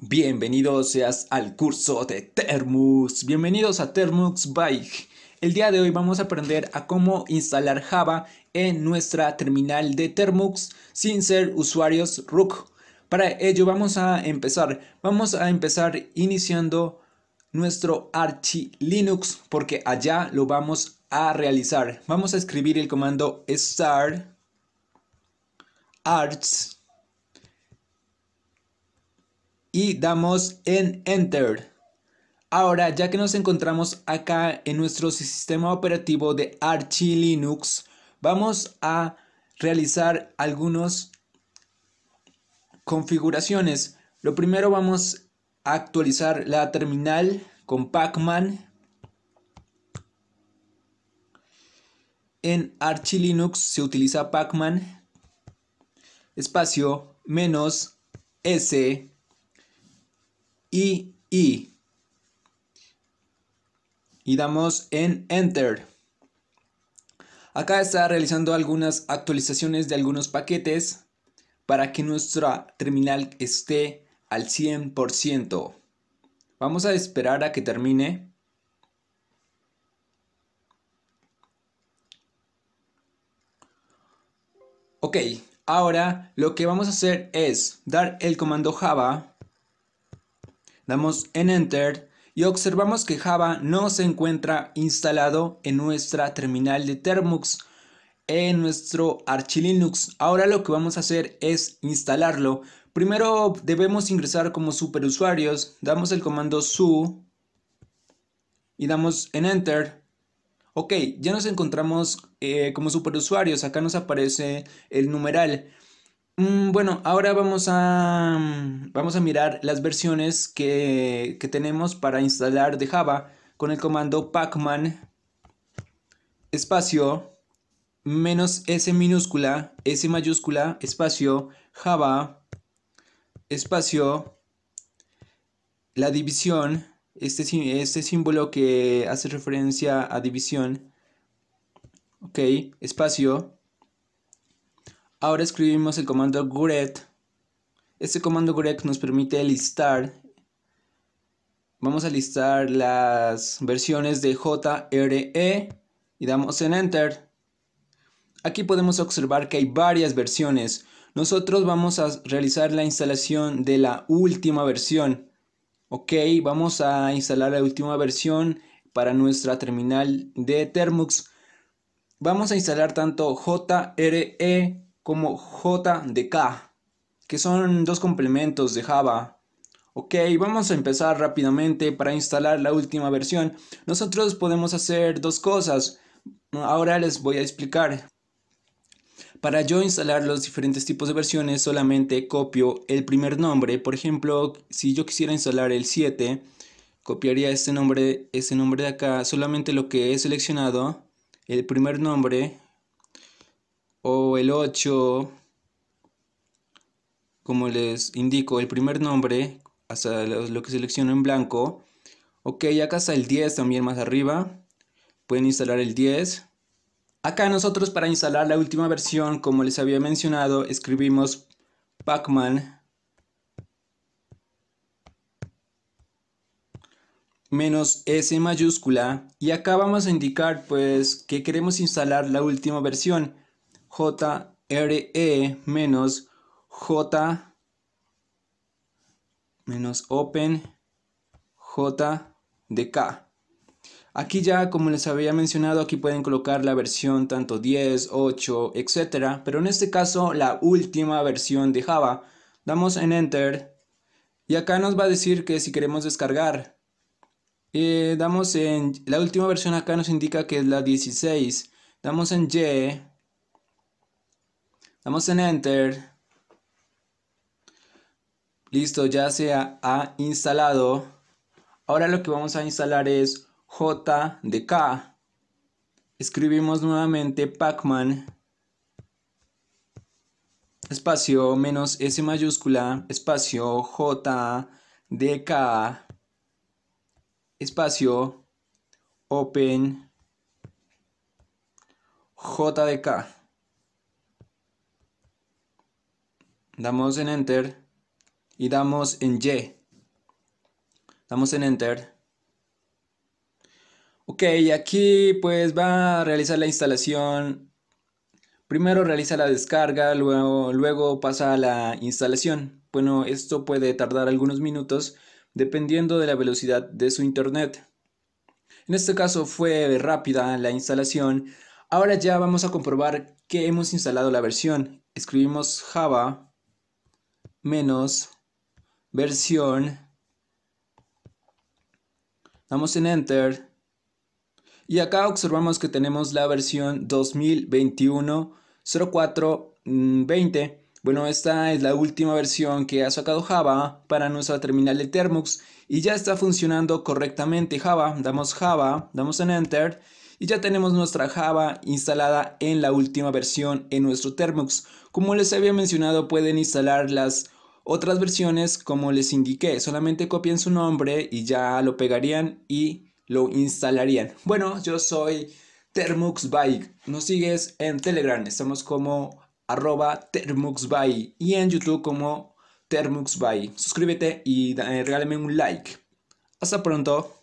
Bienvenidos seas al curso de Termux. Bienvenidos a Termux Bike. El día de hoy vamos a aprender a cómo instalar Java en nuestra terminal de Termux sin ser usuarios Rook. Para ello vamos a empezar. Vamos a empezar iniciando nuestro Arch Linux porque allá lo vamos a realizar. Vamos a escribir el comando start arch y damos en Enter. Ahora, ya que nos encontramos acá en nuestro sistema operativo de Arch Linux, vamos a realizar algunas configuraciones. Lo primero vamos a actualizar la terminal con Pacman En Arch Linux se utiliza Pacman espacio menos S y damos en Enter. Acá está realizando algunas actualizaciones de algunos paquetes para que nuestra terminal esté al 100%. Vamos a esperar a que termine. Ok, ahora lo que vamos a hacer es dar el comando java Damos en Enter y observamos que Java no se encuentra instalado en nuestra terminal de Termux en nuestro Linux. Ahora lo que vamos a hacer es instalarlo. Primero debemos ingresar como superusuarios, damos el comando su y damos en enter. Ok, ya nos encontramos eh, como superusuarios, acá nos aparece el numeral. Mm, bueno, ahora vamos a, mm, vamos a mirar las versiones que, tenemos para instalar de Java con el comando pacman espacio menos s minúscula, s mayúscula, espacio, java, espacio, la división, este, este símbolo que hace referencia a división, ok, espacio, Ahora escribimos el comando GRET Este comando GRET nos permite listar. Vamos a listar las versiones de JRE y damos en Enter. Aquí podemos observar que hay varias versiones. Nosotros vamos a realizar la instalación de la última versión. Ok, vamos a instalar la última versión para nuestra terminal de Termux. Vamos a instalar tanto JRE como JDK, que son dos complementos de Java. Ok, vamos a empezar rápidamente para instalar la última versión. Nosotros podemos hacer dos cosas. Ahora les voy a explicar. Para yo instalar los diferentes tipos de versiones solamente copio el primer nombre. Por ejemplo, si yo quisiera instalar el 7, copiaría este nombre, este nombre de acá, solamente lo que he seleccionado, el primer nombre, o el 8, como les indico, el primer nombre, hasta lo que selecciono en blanco. Ok, acá está el 10 también más arriba. Pueden instalar el 10. Acá nosotros para instalar la última versión, como les había mencionado, escribimos pacman menos S mayúscula y acá vamos a indicar pues que queremos instalar la última versión. JRE menos J menos Open J de Aquí ya, como les había mencionado, aquí pueden colocar la versión tanto 10, 8, etc. Pero en este caso, la última versión de Java. Damos en Enter. Y acá nos va a decir que si queremos descargar. Eh, damos en... La última versión acá nos indica que es la 16. Damos en Y. Damos en Enter. Listo, ya se ha, instalado. Ahora lo que vamos a instalar es JDK. Escribimos nuevamente Pacman. Espacio menos S mayúscula. Espacio JDK. Espacio Open JDK. damos en enter y damos en Y. Damos en enter. Ok, aquí pues va a realizar la instalación. Primero realiza la descarga, luego, luego pasa a la instalación. Bueno, esto puede tardar algunos minutos dependiendo de la velocidad de su internet. En este caso fue rápida la instalación. Ahora ya vamos a comprobar que hemos instalado la versión. Escribimos Java menos versión. Damos en enter. Y acá observamos que tenemos la versión 2021 mm, Bueno, esta es la última versión que ha sacado Java para nuestra terminal de Termux y ya está funcionando correctamente Java. Damos Java, damos en Enter y ya tenemos nuestra Java instalada en la última versión en nuestro Termux. Como les había mencionado, pueden instalar las otras versiones, como les indiqué, solamente copian su nombre y ya lo pegarían y lo instalarían. Bueno, yo soy Termuxby. Nos sigues en Telegram, estamos como arroba y en YouTube como Termuxby. Suscríbete y eh, regálame un like. Hasta pronto.